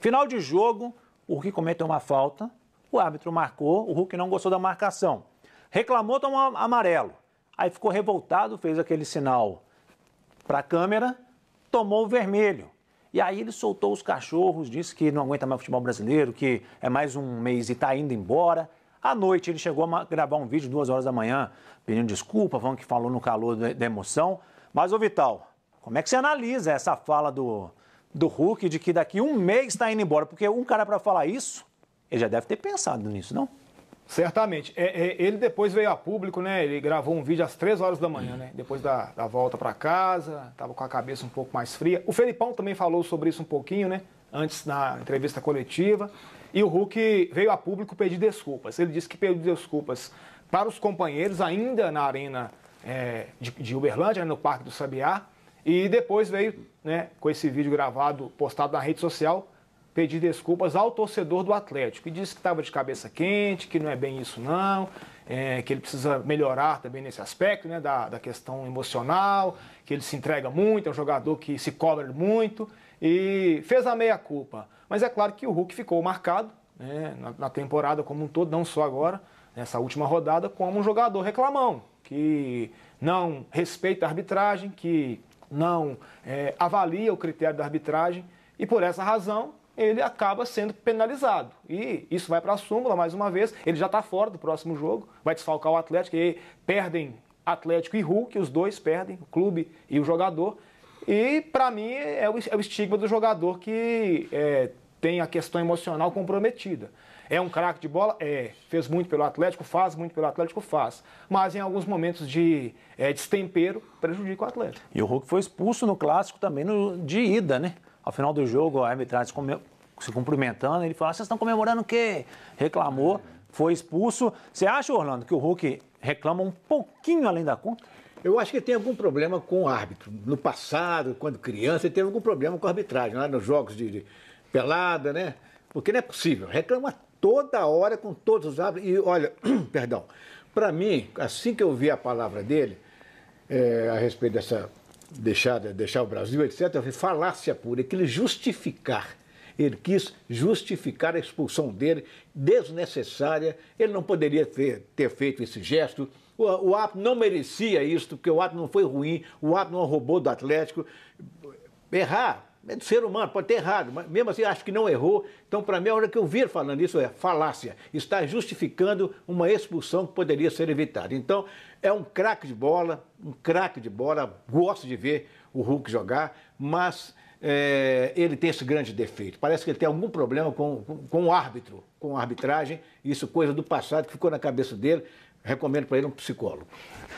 Final de jogo, o Hulk cometeu uma falta, o árbitro marcou, o Hulk não gostou da marcação. Reclamou, tomou amarelo. Aí ficou revoltado, fez aquele sinal para a câmera, tomou o vermelho. E aí ele soltou os cachorros, disse que não aguenta mais futebol brasileiro, que é mais um mês e está indo embora. À noite ele chegou a gravar um vídeo, duas horas da manhã, pedindo desculpa, falando que falou no calor da emoção. Mas, ô Vital, como é que você analisa essa fala do do Hulk de que daqui um mês está indo embora, porque um cara para falar isso, ele já deve ter pensado nisso, não? Certamente. É, é, ele depois veio a público, né? Ele gravou um vídeo às três horas da manhã, né? Depois da, da volta para casa, estava com a cabeça um pouco mais fria. O Felipão também falou sobre isso um pouquinho, né? Antes na entrevista coletiva. E o Hulk veio a público pedir desculpas. Ele disse que pediu desculpas para os companheiros ainda na arena é, de, de Uberlândia, né? no Parque do Sabiá, e depois veio, né, com esse vídeo gravado, postado na rede social, pedir desculpas ao torcedor do Atlético. E disse que estava de cabeça quente, que não é bem isso não, é, que ele precisa melhorar também nesse aspecto, né, da, da questão emocional, que ele se entrega muito, é um jogador que se cobra muito e fez a meia-culpa. Mas é claro que o Hulk ficou marcado né, na, na, temporada como um todo, não só agora, nessa última rodada, como um jogador reclamão, que não respeita a arbitragem, que não é, avalia o critério da arbitragem e por essa razão ele acaba sendo penalizado. E isso vai para a súmula mais uma vez, ele já está fora do próximo jogo, vai desfalcar o Atlético e perdem Atlético e Hulk, os dois perdem, o clube e o jogador. E para mim é, é o, estigma do jogador que é, tem a questão emocional comprometida. É um craque de bola? É. Fez muito pelo Atlético, faz muito pelo Atlético, faz. Mas em alguns momentos de é, destempero, prejudica o Atlético. E o Hulk foi expulso no clássico também no, de ida, né? Ao final do jogo, a arbitragem se cumprimentando, ele falou: ah, vocês estão comemorando o quê? Reclamou, foi expulso. Você acha, Orlando, que o Hulk reclama um pouquinho além da conta? Eu acho que tem algum problema com o árbitro. No passado, quando criança, ele teve algum problema com a arbitragem, lá nos jogos de, de pelada, né? Porque não é possível. Reclama toda hora com todos os hábitos. E olha, perdão, para mim, assim que eu vi a palavra dele, é, a respeito dessa deixar, deixar o Brasil, etc., eu vi falácia pura, ele justificar. Ele quis justificar a expulsão dele, desnecessária. Ele não poderia ter, ter feito esse gesto. O, o ato não merecia isso, porque o ato não foi ruim, o ato não roubou do Atlético. Errar é do ser humano, pode ter errado, mas mesmo assim acho que não errou. Então, para mim, a hora que eu vir falando isso é falácia. Está justificando uma expulsão que poderia ser evitada. Então, é um craque de bola, um craque de bola. Gosto de ver o Hulk jogar, mas é, ele tem esse grande defeito. Parece que ele tem algum problema com, com, com o árbitro, com a arbitragem. Isso coisa do passado que ficou na cabeça dele. Recomendo para ele um psicólogo.